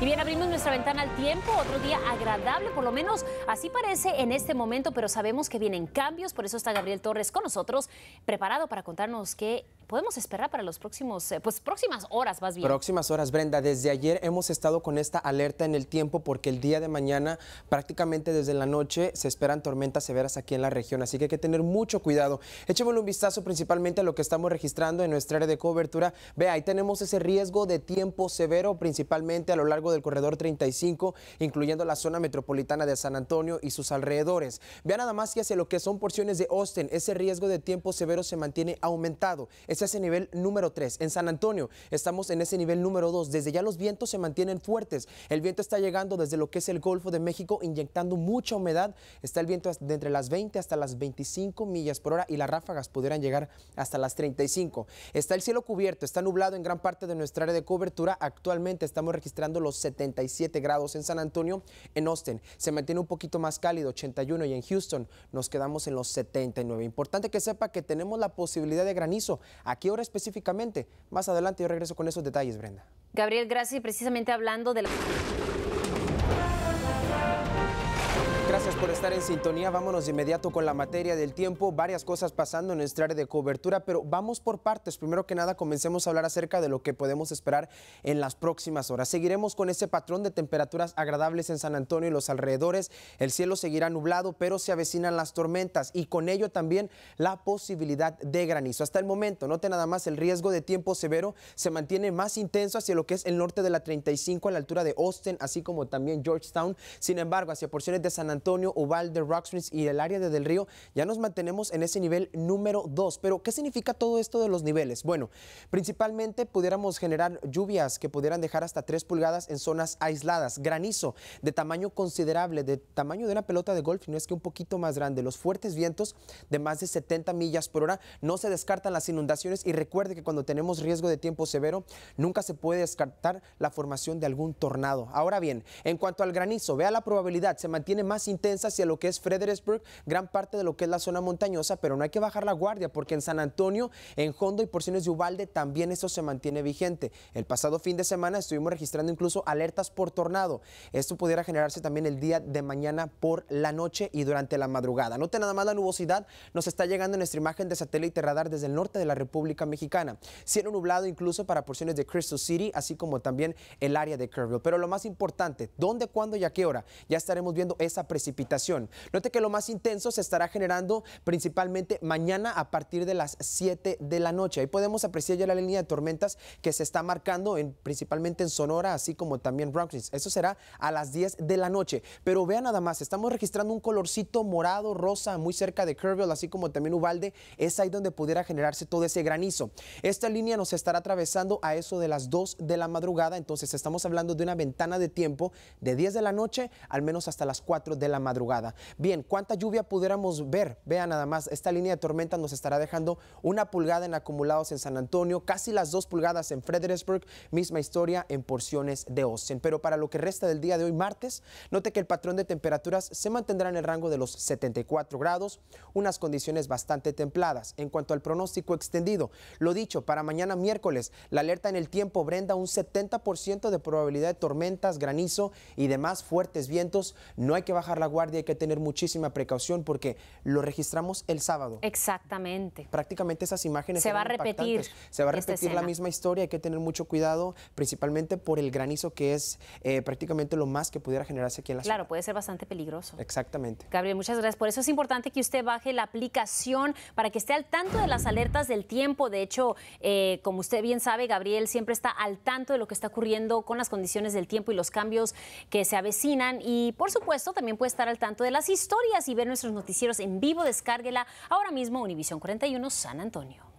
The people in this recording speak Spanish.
Y bien, abrimos nuestra ventana al tiempo, otro día agradable, por lo menos así parece en este momento, pero sabemos que vienen cambios, por eso está Gabriel Torres con nosotros, preparado para contarnos qué podemos esperar para los próximos, eh, pues próximas horas más bien? Próximas horas, Brenda. Desde ayer hemos estado con esta alerta en el tiempo porque el día de mañana, prácticamente desde la noche, se esperan tormentas severas aquí en la región. Así que hay que tener mucho cuidado. Echémosle un vistazo principalmente a lo que estamos registrando en nuestra área de cobertura. Vea, ahí tenemos ese riesgo de tiempo severo, principalmente a lo largo del corredor 35, incluyendo la zona metropolitana de San Antonio y sus alrededores. Vea nada más que hacia lo que son porciones de Austin, ese riesgo de tiempo severo se mantiene aumentado ese nivel número 3. En San Antonio estamos en ese nivel número 2. Desde ya los vientos se mantienen fuertes. El viento está llegando desde lo que es el Golfo de México, inyectando mucha humedad. Está el viento de entre las 20 hasta las 25 millas por hora y las ráfagas pudieran llegar hasta las 35. Está el cielo cubierto, está nublado en gran parte de nuestra área de cobertura. Actualmente estamos registrando los 77 grados en San Antonio. En Austin se mantiene un poquito más cálido, 81, y en Houston nos quedamos en los 79. Importante que sepa que tenemos la posibilidad de granizo. ¿A qué hora específicamente? Más adelante yo regreso con esos detalles, Brenda. Gabriel, gracias. Y precisamente hablando de la... Gracias por estar en sintonía. Vámonos de inmediato con la materia del tiempo. Varias cosas pasando en nuestra área de cobertura, pero vamos por partes. Primero que nada, comencemos a hablar acerca de lo que podemos esperar en las próximas horas. Seguiremos con ese patrón de temperaturas agradables en San Antonio y los alrededores. El cielo seguirá nublado, pero se avecinan las tormentas y con ello también la posibilidad de granizo. Hasta el momento, note nada más, el riesgo de tiempo severo se mantiene más intenso hacia lo que es el norte de la 35 a la altura de Austin, así como también Georgetown. Sin embargo, hacia porciones de San Antonio, Oval de Rocksmith y el área de Del Río, ya nos mantenemos en ese nivel número 2. Pero, ¿qué significa todo esto de los niveles? Bueno, principalmente pudiéramos generar lluvias que pudieran dejar hasta 3 pulgadas en zonas aisladas, granizo de tamaño considerable, de tamaño de una pelota de golf, no es que un poquito más grande, los fuertes vientos de más de 70 millas por hora, no se descartan las inundaciones y recuerde que cuando tenemos riesgo de tiempo severo, nunca se puede descartar la formación de algún tornado. Ahora bien, en cuanto al granizo, vea la probabilidad, se mantiene más intensa hacia lo que es Fredericksburg, gran parte de lo que es la zona montañosa, pero no hay que bajar la guardia porque en San Antonio, en Hondo y porciones de Ubalde también eso se mantiene vigente. El pasado fin de semana estuvimos registrando incluso alertas por tornado. Esto pudiera generarse también el día de mañana por la noche y durante la madrugada. Note nada más la nubosidad, nos está llegando en nuestra imagen de satélite radar desde el norte de la República Mexicana. Cielo nublado incluso para porciones de Crystal City, así como también el área de Kerrville. Pero lo más importante, ¿dónde, cuándo y a qué hora? Ya estaremos viendo esa precipitación Note que lo más intenso se estará generando principalmente mañana a partir de las 7 de la noche. Ahí podemos apreciar ya la línea de tormentas que se está marcando principalmente en Sonora, así como también Brooklyn. Eso será a las 10 de la noche. Pero vean nada más, estamos registrando un colorcito morado, rosa, muy cerca de Kerrville, así como también Ubalde. Es ahí donde pudiera generarse todo ese granizo. Esta línea nos estará atravesando a eso de las 2 de la madrugada. Entonces estamos hablando de una ventana de tiempo de 10 de la noche al menos hasta las 4 de la madrugada. Bien, ¿cuánta lluvia pudiéramos ver? Vean nada más, esta línea de tormentas nos estará dejando una pulgada en acumulados en San Antonio, casi las dos pulgadas en Fredericksburg, misma historia en porciones de Austin. Pero para lo que resta del día de hoy, martes, note que el patrón de temperaturas se mantendrá en el rango de los 74 grados, unas condiciones bastante templadas. En cuanto al pronóstico extendido, lo dicho, para mañana miércoles, la alerta en el tiempo, Brenda, un 70% de probabilidad de tormentas, granizo y demás fuertes vientos. No hay que bajar la guardia hay que tener muchísima precaución porque lo registramos el sábado. Exactamente. Prácticamente esas imágenes se van a repetir. Se va a repetir la misma historia, hay que tener mucho cuidado, principalmente por el granizo que es eh, prácticamente lo más que pudiera generarse aquí en la claro, ciudad. Claro, puede ser bastante peligroso. Exactamente. Gabriel, muchas gracias. Por eso es importante que usted baje la aplicación para que esté al tanto de las alertas del tiempo. De hecho, eh, como usted bien sabe, Gabriel siempre está al tanto de lo que está ocurriendo con las condiciones del tiempo y los cambios que se avecinan. Y por supuesto, también puede estar al tanto de las historias y ver nuestros noticieros en vivo, descárguela ahora mismo Univisión 41 San Antonio.